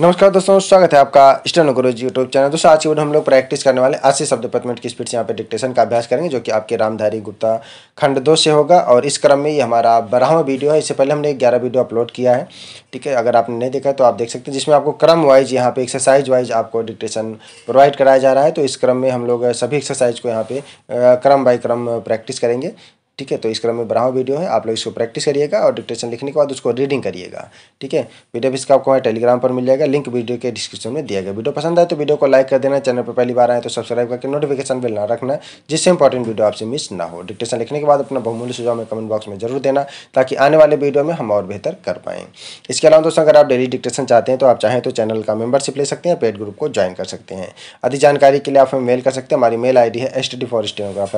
नमस्कार दोस्तों स्वागत है आपका स्टर्न जी यूट्यूब चैनल दोस्तों आज की वीडियो हम लोग प्रैक्टिस करने वाले अस्सी शब्द प्रति मिनट की स्पीड से यहाँ पे डिक्टेशन का अभ्यास करेंगे जो कि आपके रामधारी गुप्ता खंड दो से होगा और इस क्रम में ये हमारा बारहवा वीडियो है इससे पहले हमने ग्यारह वीडियो अपलोड किया है ठीक है अगर आपने नहीं देखा तो आप देख सकते हैं जिसमें आपको क्रम वाइज यहाँ पे एक्सरसाइज वाइज आपको डिक्टेशन प्रोवाइड कराया जा रहा है तो इस क्रम में हम लोग सभी एक्सरसाइज को यहाँ पे क्रम बाई क्रम प्रैक्टिस करेंगे ठीक है तो इस क्रम में बनाओ वीडियो है आप लोग इसको प्रैक्टिस करिएगा और डिक्टेशन लिखने के बाद उसको रीडिंग करिएगा ठीक है वीडियो भी इसका आपको हमारे टेलीग्राम पर मिल जाएगा लिंक वीडियो के डिस्क्रिप्शन में दिया गया वीडियो पसंद आए तो वीडियो को लाइक कर देना चैनल पर पहली बार आए तो सब्सक्राइब करके नोटिफिकेशन बिल ना रखना जिससे इंपॉर्टेंट वीडियो आपसे मिस ना हो डिक्टेशन लिखने के बाद अपना बहुमूल्य सुझाव में कमेंट बॉक्स में जरूर देना ताकि आने वाले वीडियो में हम और बेहतर कर पाएँ इसके अलावा दोस्तों अगर आप डेली डिक्टेशन चाहते हैं तो आप चाहें तो चैनल का मेंबरशिप ले सकते हैं पेड ग्रुप को ज्वाइन कर सकते हैं अधिक जानकारी के लिए आप हमें मेल कर सकते हैं हमारी मेल आई है S T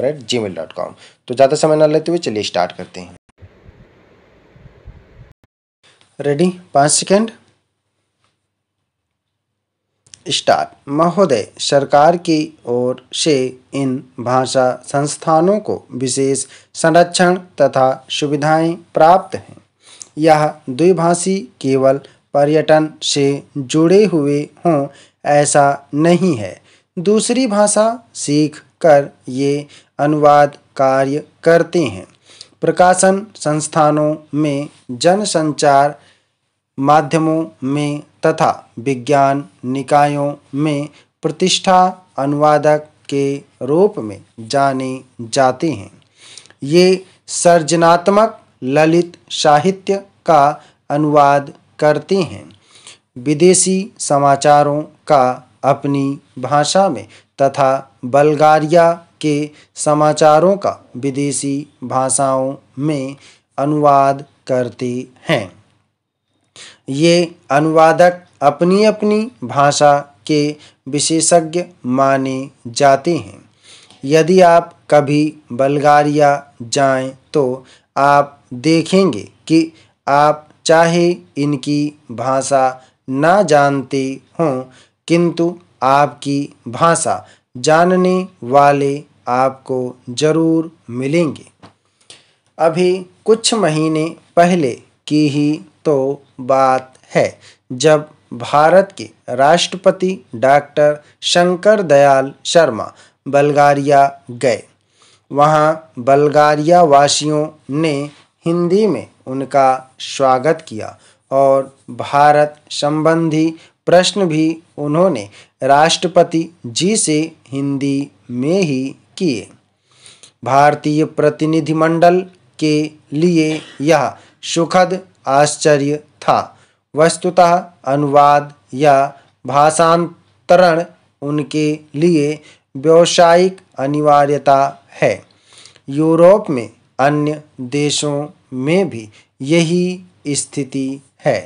at Gmail dot com तो ज़्यादा समय लेते हुए चलिए स्टार्ट करते हैं रेडी पाँच सेकेंड स्टार्ट महोदय सरकार की ओर से इन भाषा संस्थानों को विशेष संरक्षण तथा सुविधाएं प्राप्त हैं यह द्विभाषी केवल पर्यटन से जुड़े हुए हों ऐसा नहीं है दूसरी भाषा सीख कर ये अनुवाद कार्य करते हैं प्रकाशन संस्थानों में जनसंचार माध्यमों में तथा विज्ञान निकायों में प्रतिष्ठा अनुवादक के रूप में जाने जाते हैं ये सर्जनात्मक ललित साहित्य का अनुवाद करते हैं विदेशी समाचारों का अपनी भाषा में तथा बल्गारिया के समाचारों का विदेशी भाषाओं में अनुवाद करते हैं ये अनुवादक अपनी अपनी भाषा के विशेषज्ञ माने जाते हैं यदि आप कभी बल्गारिया जाएं तो आप देखेंगे कि आप चाहे इनकी भाषा ना जानते हों किंतु आपकी भाषा जानने वाले आपको ज़रूर मिलेंगे अभी कुछ महीने पहले की ही तो बात है जब भारत के राष्ट्रपति डॉक्टर शंकर दयाल शर्मा बल्गारिया गए वहाँ बल्गारिया वासियों ने हिंदी में उनका स्वागत किया और भारत संबंधी प्रश्न भी उन्होंने राष्ट्रपति जी से हिंदी में ही किए भारतीय प्रतिनिधिमंडल के लिए यह सुखद आश्चर्य था वस्तुतः अनुवाद या भाषांतरण उनके लिए व्यावसायिक अनिवार्यता है यूरोप में अन्य देशों में भी यही स्थिति है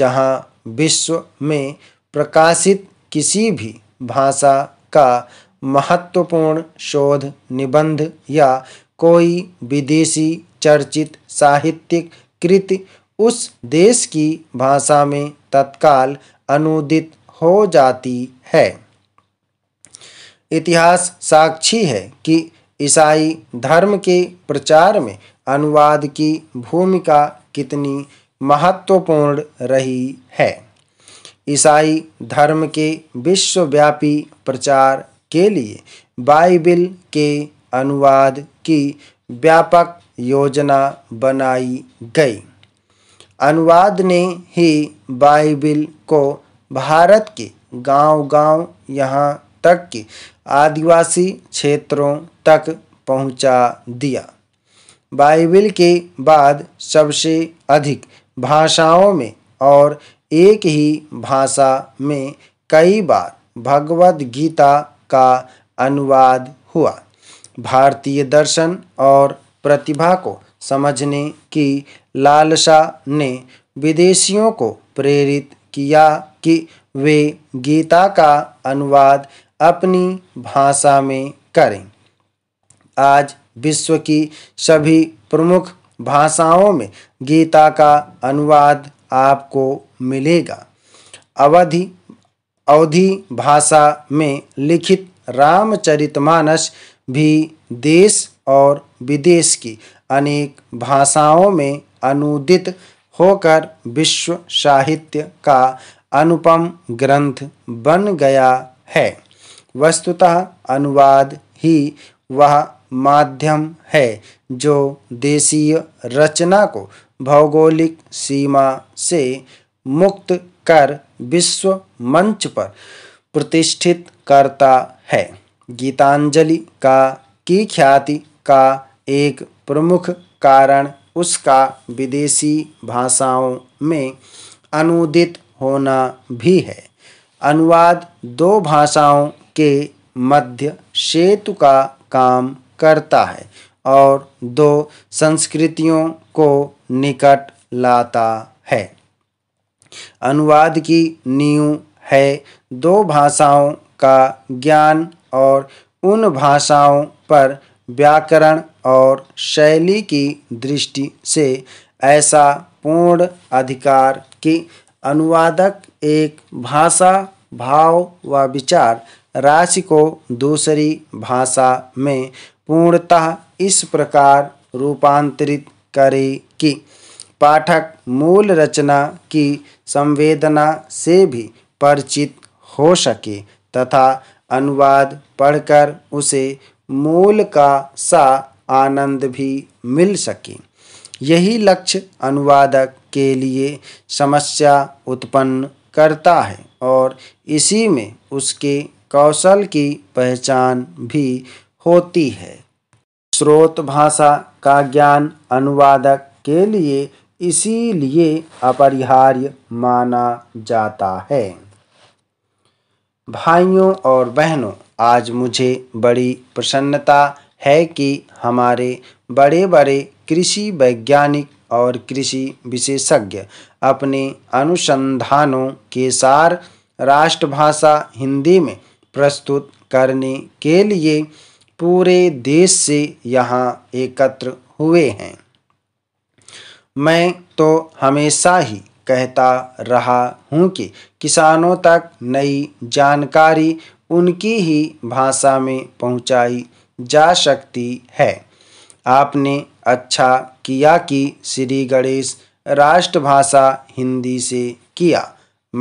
जहां विश्व में प्रकाशित किसी भी भाषा का महत्वपूर्ण शोध निबंध या कोई विदेशी चर्चित साहित्यिक कृति उस देश की भाषा में तत्काल अनुदित हो जाती है इतिहास साक्षी है कि ईसाई धर्म के प्रचार में अनुवाद की भूमिका कितनी महत्वपूर्ण रही है ईसाई धर्म के विश्वव्यापी प्रचार के लिए बाइबिल के अनुवाद की व्यापक योजना बनाई गई अनुवाद ने ही बाइबिल को भारत के गांव-गांव यहाँ तक के आदिवासी क्षेत्रों तक पहुँचा दिया बाइबिल के बाद सबसे अधिक भाषाओं में और एक ही भाषा में कई बार भगवद गीता का अनुवाद हुआ भारतीय दर्शन और प्रतिभा को समझने की लालसा ने विदेशियों को प्रेरित किया कि वे गीता का अनुवाद अपनी भाषा में करें आज विश्व की सभी प्रमुख भाषाओं में गीता का अनुवाद आपको मिलेगा अवधि अवधि भाषा में लिखित रामचरितमानस भी देश और विदेश की अनेक भाषाओं में अनुदित होकर विश्व साहित्य का अनुपम ग्रंथ बन गया है वस्तुतः अनुवाद ही वह माध्यम है जो देशीय रचना को भौगोलिक सीमा से मुक्त कर विश्व मंच पर प्रतिष्ठित करता है गीतांजलि का की ख्याति का एक प्रमुख कारण उसका विदेशी भाषाओं में अनुदित होना भी है अनुवाद दो भाषाओं के मध्य सेतु का काम करता है और दो संस्कृतियों को निकट लाता है अनुवाद की नींव है दो भाषाओं का ज्ञान और उन भाषाओं पर व्याकरण और शैली की दृष्टि से ऐसा पूर्ण अधिकार कि अनुवादक एक भाषा भाव व विचार राशि को दूसरी भाषा में पूर्णतः इस प्रकार रूपांतरित करे कि पाठक मूल रचना की संवेदना से भी परिचित हो सके तथा अनुवाद पढ़कर उसे मूल का सा आनंद भी मिल सके यही लक्ष्य अनुवादक के लिए समस्या उत्पन्न करता है और इसी में उसके कौशल की पहचान भी होती है स्रोत भाषा का ज्ञान अनुवादक के लिए इसीलिए अपरिहार्य माना जाता है भाइयों और बहनों आज मुझे बड़ी प्रसन्नता है कि हमारे बड़े बड़े कृषि वैज्ञानिक और कृषि विशेषज्ञ अपने अनुसंधानों के सार राष्ट्रभाषा हिंदी में प्रस्तुत करने के लिए पूरे देश से यहाँ एकत्र हुए हैं मैं तो हमेशा ही कहता रहा हूँ कि किसानों तक नई जानकारी उनकी ही भाषा में पहुँचाई जा सकती है आपने अच्छा किया कि श्री गणेश राष्ट्रभाषा हिंदी से किया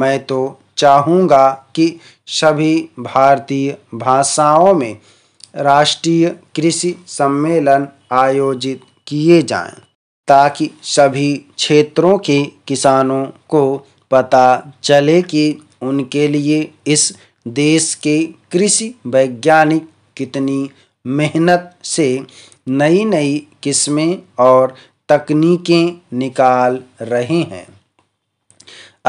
मैं तो चाहूँगा कि सभी भारतीय भाषाओं में राष्ट्रीय कृषि सम्मेलन आयोजित किए जाएं ताकि सभी क्षेत्रों के किसानों को पता चले कि उनके लिए इस देश के कृषि वैज्ञानिक कितनी मेहनत से नई नई किस्में और तकनीकें निकाल रहे हैं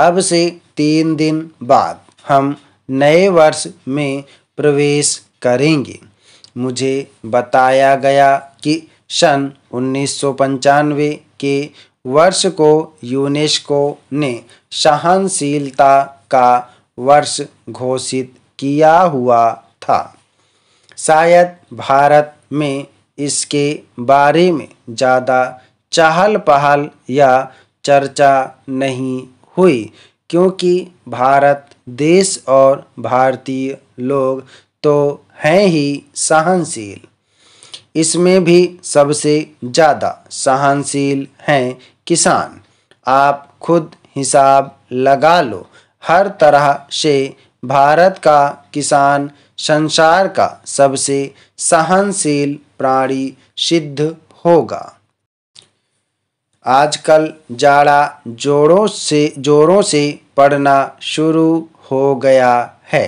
अब से तीन दिन बाद हम नए वर्ष में प्रवेश करेंगे मुझे बताया गया कि सन उन्नीस के वर्ष को यूनेस्को ने सहनशीलता का वर्ष घोषित किया हुआ था शायद भारत में इसके बारे में ज़्यादा चहल पहल या चर्चा नहीं हुई क्योंकि भारत देश और भारतीय लोग तो हैं ही सहनशील इसमें भी सबसे ज़्यादा सहनशील हैं किसान आप खुद हिसाब लगा लो हर तरह से भारत का किसान संसार का सबसे सहनशील प्राणी सिद्ध होगा आजकल जाड़ा जोड़ों से जोरों से पड़ना शुरू हो गया है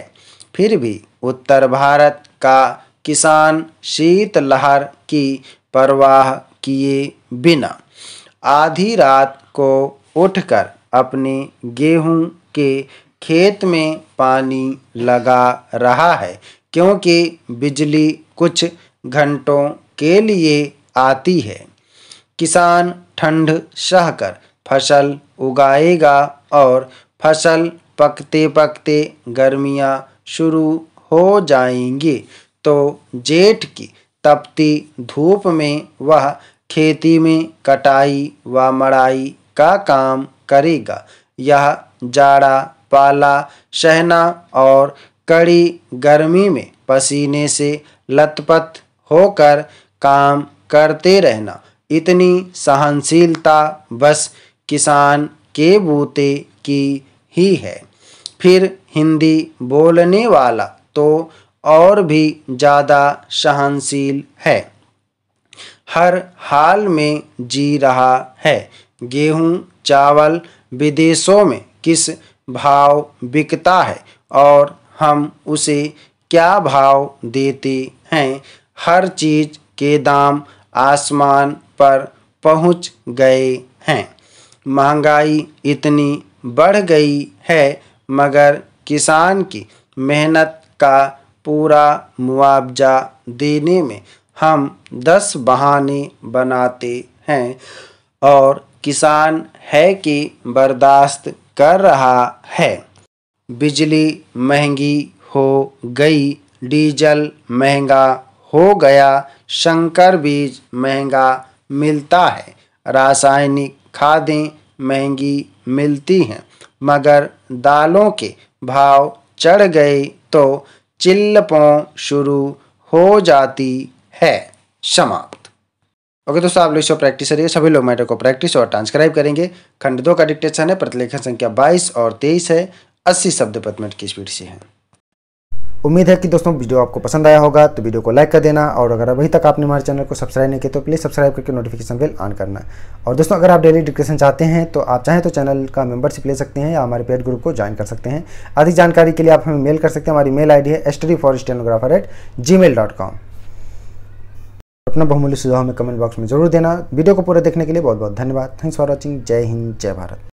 फिर भी उत्तर भारत का किसान शीतलहर की परवाह किए बिना आधी रात को उठकर अपने गेहूं के खेत में पानी लगा रहा है क्योंकि बिजली कुछ घंटों के लिए आती है किसान ठंड सहकर फसल उगाएगा और फसल पकते पकते गर्मियाँ शुरू हो जाएंगी तो जेठ की तपती धूप में वह खेती में कटाई व मड़ाई का काम करेगा यह जाड़ा पाला सहना और कड़ी गर्मी में पसीने से लतपत होकर काम करते रहना इतनी सहनशीलता बस किसान के बूते की ही है फिर हिंदी बोलने वाला तो और भी ज़्यादा सहनशील है हर हाल में जी रहा है गेहूँ चावल विदेशों में किस भाव बिकता है और हम उसे क्या भाव देते हैं हर चीज़ के दाम आसमान पर पहुंच गए हैं महंगाई इतनी बढ़ गई है मगर किसान की मेहनत का पूरा मुआवजा देने में हम दस बहाने बनाते हैं और किसान है कि बर्दाश्त कर रहा है बिजली महंगी हो गई डीजल महंगा हो गया शंकर बीज महंगा मिलता है रासायनिक खादें महंगी मिलती हैं मगर दालों के भाव चढ़ गए तो चिल्लपों शुरू हो जाती है समाप्त ओके दोस्तों आप लोग इसको प्रैक्टिस करिए सभी लोग मैटर को प्रैक्टिस और ट्रांसक्राइब करेंगे खंड दो का डिक्टेशन है प्रतिलेखन संख्या 22 और 23 है 80 शब्द प्रति मिनट की स्पीड से है उम्मीद है कि दोस्तों वीडियो आपको पसंद आया होगा तो वीडियो को लाइक कर देना और अगर अभी तक आपने हमारे चैनल को सब्सक्राइब नहीं किया तो प्लीज़ सब्सक्राइब करके नोटिफिकेशन बिल ऑन करना और दोस्तों अगर आप डेली डिस्क्रिप्शन चाहते हैं तो आप चाहें तो चैनल का मेंबरशिप ले सकते हैं या हमारे पेड ग्रुप को ज्वाइन कर सकते हैं अधिक जानकारी के लिए आप हमें मेल कर सकते हैं हमारी मेल आई है S T for stenographer at Gmail dot com अपना बहुमूल्य सुझाव हमें कमेंट बॉक्स में जरूर देना वीडियो को पूरा देखने के लिए बहुत बहुत धन्यवाद थैंक्स फॉर वॉचिंग जय हिंद जय भारत